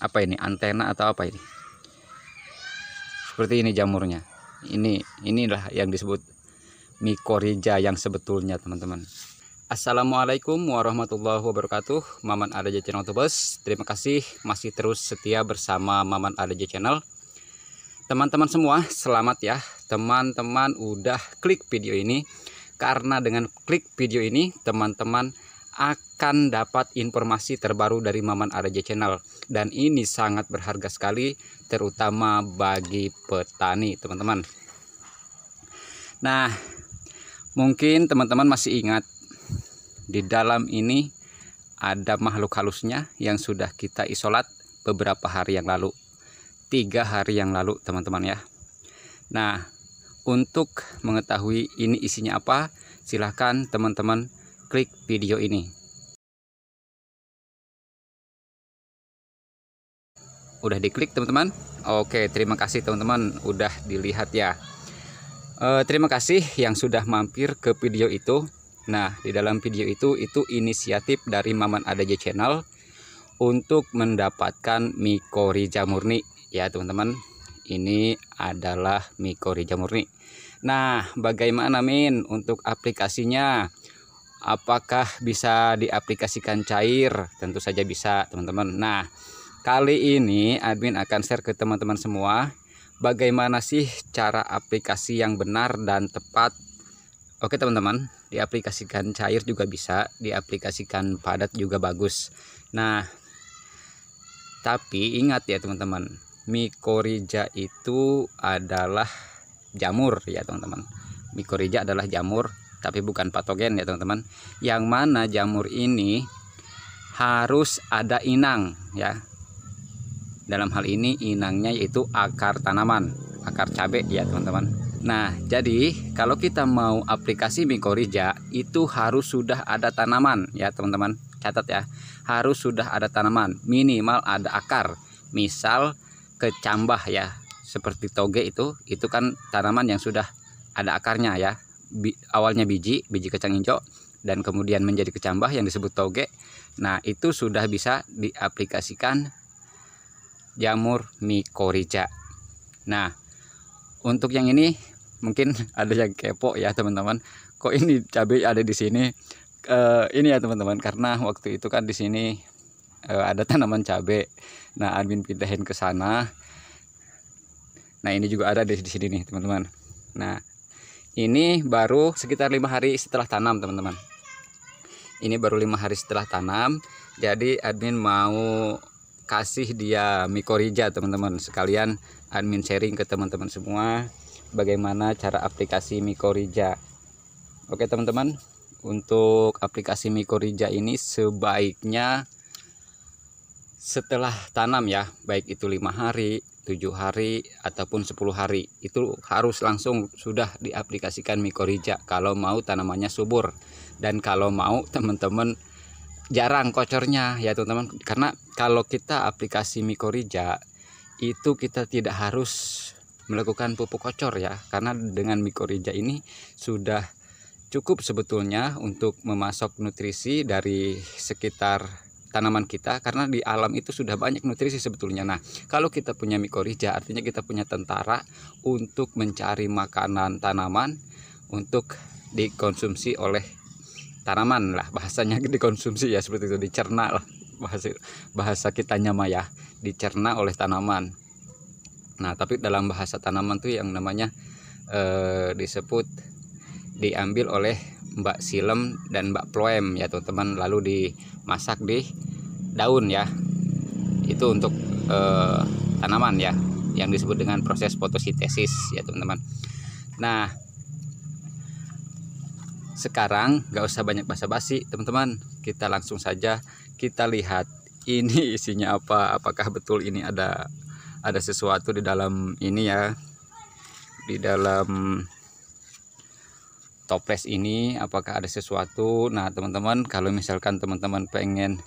apa ini antena atau apa ini seperti ini jamurnya ini inilah yang disebut mikorija yang sebetulnya teman-teman Assalamualaikum warahmatullahi wabarakatuh Maman Adaja Channel Tubes Terima kasih masih terus setia bersama Maman Adaja Channel Teman-teman semua selamat ya Teman-teman udah klik video ini Karena dengan klik video ini teman-teman akan dapat informasi terbaru dari Maman Araja Channel dan ini sangat berharga sekali terutama bagi petani teman-teman nah mungkin teman-teman masih ingat di dalam ini ada makhluk halusnya yang sudah kita isolat beberapa hari yang lalu tiga hari yang lalu teman-teman ya nah untuk mengetahui ini isinya apa silahkan teman-teman klik video ini. Udah diklik teman-teman? Oke, terima kasih teman-teman udah dilihat ya. E, terima kasih yang sudah mampir ke video itu. Nah, di dalam video itu itu inisiatif dari Maman Adaje Channel untuk mendapatkan mikoriza murni ya teman-teman. Ini adalah mikoriza murni. Nah, bagaimana Min untuk aplikasinya? apakah bisa diaplikasikan cair tentu saja bisa teman-teman nah kali ini admin akan share ke teman-teman semua bagaimana sih cara aplikasi yang benar dan tepat oke teman-teman diaplikasikan cair juga bisa diaplikasikan padat juga bagus nah tapi ingat ya teman-teman mikoriza itu adalah jamur ya teman-teman mikoriza adalah jamur tapi bukan patogen ya teman-teman yang mana jamur ini harus ada inang ya dalam hal ini inangnya yaitu akar tanaman akar cabai ya teman-teman nah jadi kalau kita mau aplikasi mikorija itu harus sudah ada tanaman ya teman-teman catat ya harus sudah ada tanaman minimal ada akar misal kecambah ya seperti toge itu itu kan tanaman yang sudah ada akarnya ya bi awalnya biji, biji kacang hijau dan kemudian menjadi kecambah yang disebut toge. Nah, itu sudah bisa diaplikasikan jamur mikorija. Nah, untuk yang ini mungkin ada yang kepo ya, teman-teman. Kok ini cabai ada di sini? E, ini ya, teman-teman, karena waktu itu kan di sini e, ada tanaman cabai. Nah, admin pindahin ke sana. Nah, ini juga ada di sini nih, teman-teman. Nah, ini baru sekitar lima hari setelah tanam teman-teman ini baru lima hari setelah tanam jadi admin mau kasih dia mikorija teman-teman sekalian admin sharing ke teman-teman semua bagaimana cara aplikasi mikorija oke teman-teman untuk aplikasi mikorija ini sebaiknya setelah tanam ya baik itu lima hari tujuh hari ataupun 10 hari itu harus langsung sudah diaplikasikan mikorija kalau mau tanamannya subur dan kalau mau teman-teman jarang kocornya ya teman-teman karena kalau kita aplikasi mikorija itu kita tidak harus melakukan pupuk kocor ya karena dengan mikorija ini sudah cukup sebetulnya untuk memasok nutrisi dari sekitar tanaman kita karena di alam itu sudah banyak nutrisi sebetulnya. Nah, kalau kita punya mikoriza artinya kita punya tentara untuk mencari makanan tanaman untuk dikonsumsi oleh tanaman lah bahasanya dikonsumsi ya seperti itu dicerna lah bahasa bahasa kita nyama ya dicerna oleh tanaman. Nah, tapi dalam bahasa tanaman tuh yang namanya eh, disebut diambil oleh Mbak Silem dan Mbak Ploem ya teman-teman lalu dimasak di daun ya itu untuk eh, tanaman ya yang disebut dengan proses fotosintesis ya teman-teman nah sekarang gak usah banyak basa-basi teman-teman kita langsung saja kita lihat ini isinya apa apakah betul ini ada ada sesuatu di dalam ini ya di dalam toples ini apakah ada sesuatu nah teman-teman kalau misalkan teman-teman pengen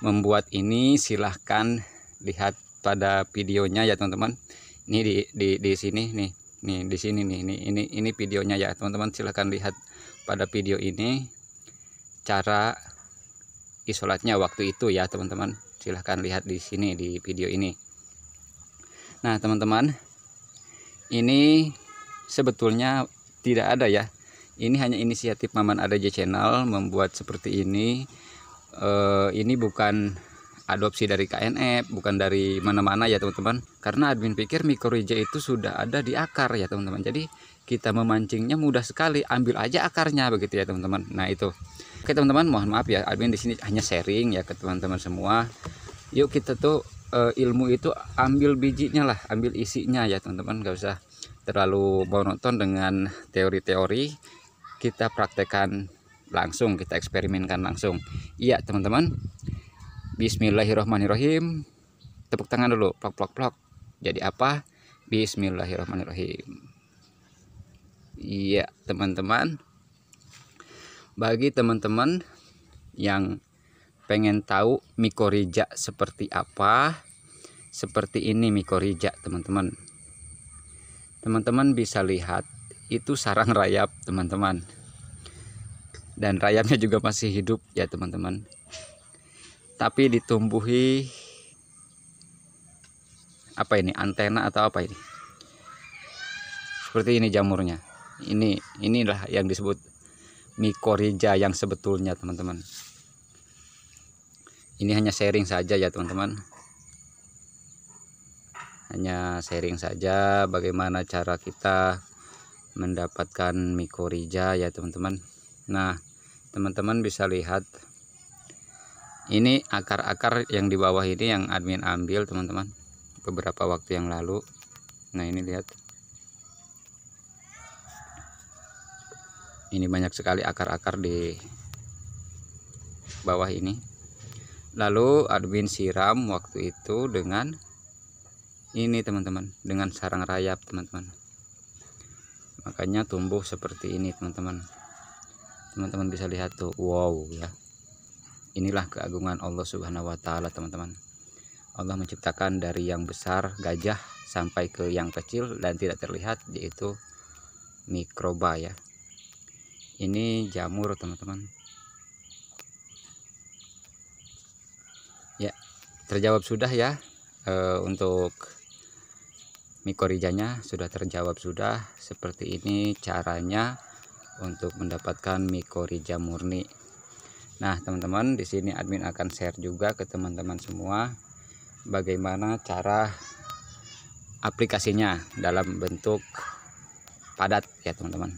membuat ini silahkan lihat pada videonya ya teman-teman ini di, di, di sini nih nih di sini nih ini ini ini videonya ya teman-teman silahkan lihat pada video ini cara isolatnya waktu itu ya teman-teman silahkan lihat di sini di video ini nah teman-teman ini sebetulnya tidak ada ya ini hanya inisiatif Maman Adaja Channel membuat seperti ini. Uh, ini bukan adopsi dari KNF, bukan dari mana-mana ya teman-teman. Karena admin pikir mikorija itu sudah ada di akar ya teman-teman. Jadi kita memancingnya mudah sekali, ambil aja akarnya begitu ya teman-teman. Nah itu. Oke teman-teman, mohon maaf ya admin di sini hanya sharing ya ke teman-teman semua. Yuk kita tuh e, ilmu itu ambil bijinya lah, ambil isinya ya teman-teman. Gak usah terlalu monoton dengan teori-teori kita praktekkan langsung, kita eksperimenkan langsung. Iya, teman-teman. Bismillahirrahmanirrahim. Tepuk tangan dulu, plok plok plok. Jadi apa? Bismillahirrahmanirrahim. Iya, teman-teman. Bagi teman-teman yang pengen tahu mikorija seperti apa, seperti ini mikorija, teman-teman. Teman-teman bisa lihat itu sarang rayap teman-teman dan rayapnya juga masih hidup ya teman-teman tapi ditumbuhi apa ini antena atau apa ini seperti ini jamurnya ini inilah yang disebut mikorija yang sebetulnya teman-teman ini hanya sharing saja ya teman-teman hanya sharing saja bagaimana cara kita mendapatkan mikoriza ya teman-teman nah teman-teman bisa lihat ini akar-akar yang di bawah ini yang admin ambil teman-teman beberapa waktu yang lalu nah ini lihat ini banyak sekali akar-akar di bawah ini lalu admin siram waktu itu dengan ini teman-teman dengan sarang rayap teman-teman makanya tumbuh seperti ini teman-teman teman-teman bisa lihat tuh wow ya inilah keagungan Allah subhanahu wa ta'ala teman-teman Allah menciptakan dari yang besar gajah sampai ke yang kecil dan tidak terlihat yaitu mikroba ya ini jamur teman-teman ya terjawab sudah ya e, untuk Mikorijanya sudah terjawab sudah seperti ini caranya untuk mendapatkan mikorija murni nah teman-teman di sini admin akan share juga ke teman-teman semua bagaimana cara aplikasinya dalam bentuk padat ya teman-teman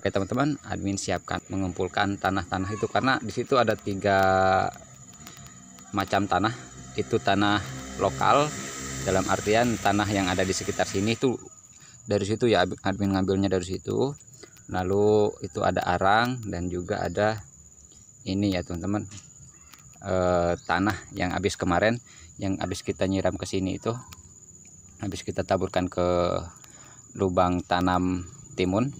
Oke teman-teman, admin siapkan mengumpulkan tanah-tanah itu karena di situ ada tiga macam tanah. Itu tanah lokal dalam artian tanah yang ada di sekitar sini itu dari situ ya admin ngambilnya dari situ. Lalu itu ada arang dan juga ada ini ya teman-teman e, tanah yang habis kemarin yang habis kita nyiram ke sini itu habis kita taburkan ke lubang tanam timun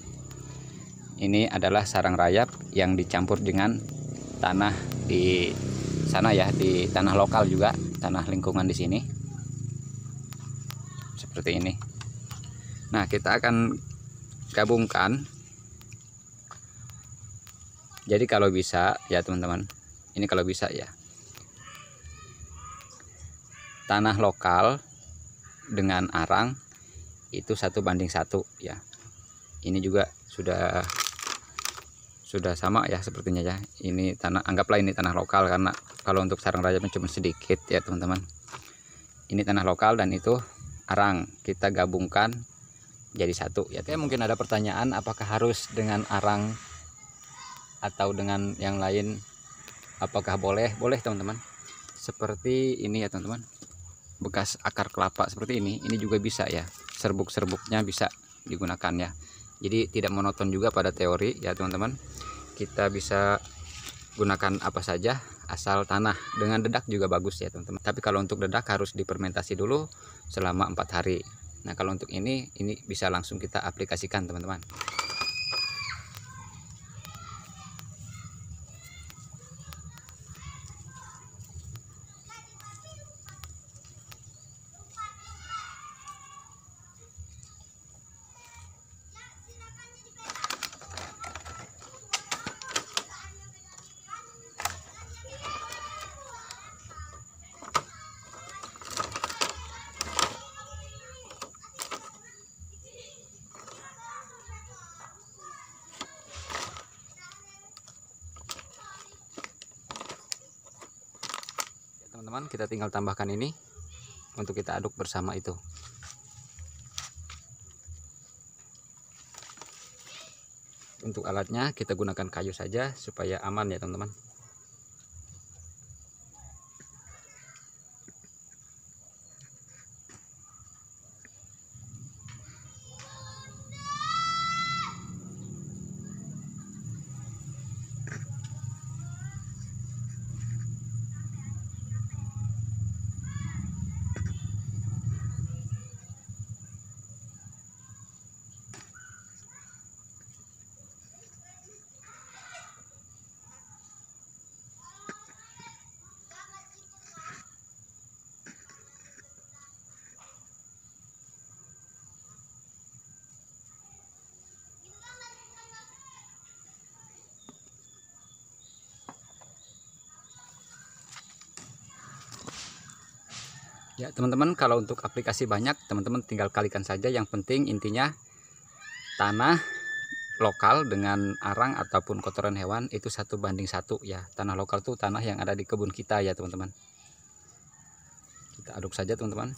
ini adalah sarang rayap yang dicampur dengan tanah di sana ya di tanah lokal juga tanah lingkungan di sini seperti ini nah kita akan gabungkan jadi kalau bisa ya teman-teman ini kalau bisa ya tanah lokal dengan arang itu satu banding satu ya ini juga sudah sudah sama ya sepertinya ya ini tanah anggaplah ini tanah lokal karena kalau untuk sarang raja cuma sedikit ya teman-teman ini tanah lokal dan itu arang kita gabungkan jadi satu ya teman. mungkin ada pertanyaan apakah harus dengan arang atau dengan yang lain apakah boleh boleh teman-teman seperti ini ya teman-teman bekas akar kelapa seperti ini ini juga bisa ya serbuk-serbuknya bisa digunakan ya jadi tidak monoton juga pada teori ya teman-teman kita bisa gunakan apa saja asal tanah dengan dedak juga bagus ya teman-teman tapi kalau untuk dedak harus dipermentasi dulu selama empat hari nah kalau untuk ini ini bisa langsung kita aplikasikan teman-teman teman-teman kita tinggal tambahkan ini untuk kita aduk bersama itu untuk alatnya kita gunakan kayu saja supaya aman ya teman-teman ya teman-teman kalau untuk aplikasi banyak teman-teman tinggal kalikan saja yang penting intinya tanah lokal dengan arang ataupun kotoran hewan itu satu banding satu ya tanah lokal itu tanah yang ada di kebun kita ya teman-teman kita aduk saja teman-teman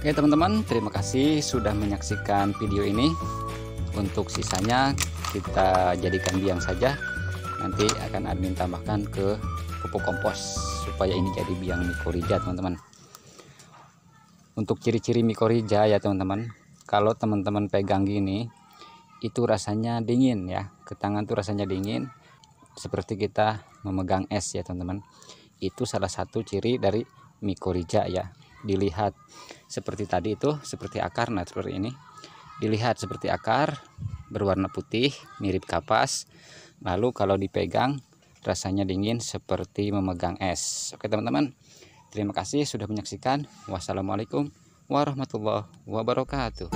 Oke teman-teman, terima kasih sudah menyaksikan video ini. Untuk sisanya kita jadikan biang saja. Nanti akan admin tambahkan ke pupuk kompos supaya ini jadi biang mikorija teman-teman. Untuk ciri-ciri mikorija ya teman-teman. Kalau teman-teman pegang gini, itu rasanya dingin ya. Ke tangan tuh rasanya dingin. Seperti kita memegang es ya teman-teman. Itu salah satu ciri dari mikorija ya dilihat seperti tadi itu seperti akar nah seperti ini dilihat seperti akar berwarna putih mirip kapas lalu kalau dipegang rasanya dingin seperti memegang es oke teman-teman terima kasih sudah menyaksikan wassalamualaikum warahmatullahi wabarakatuh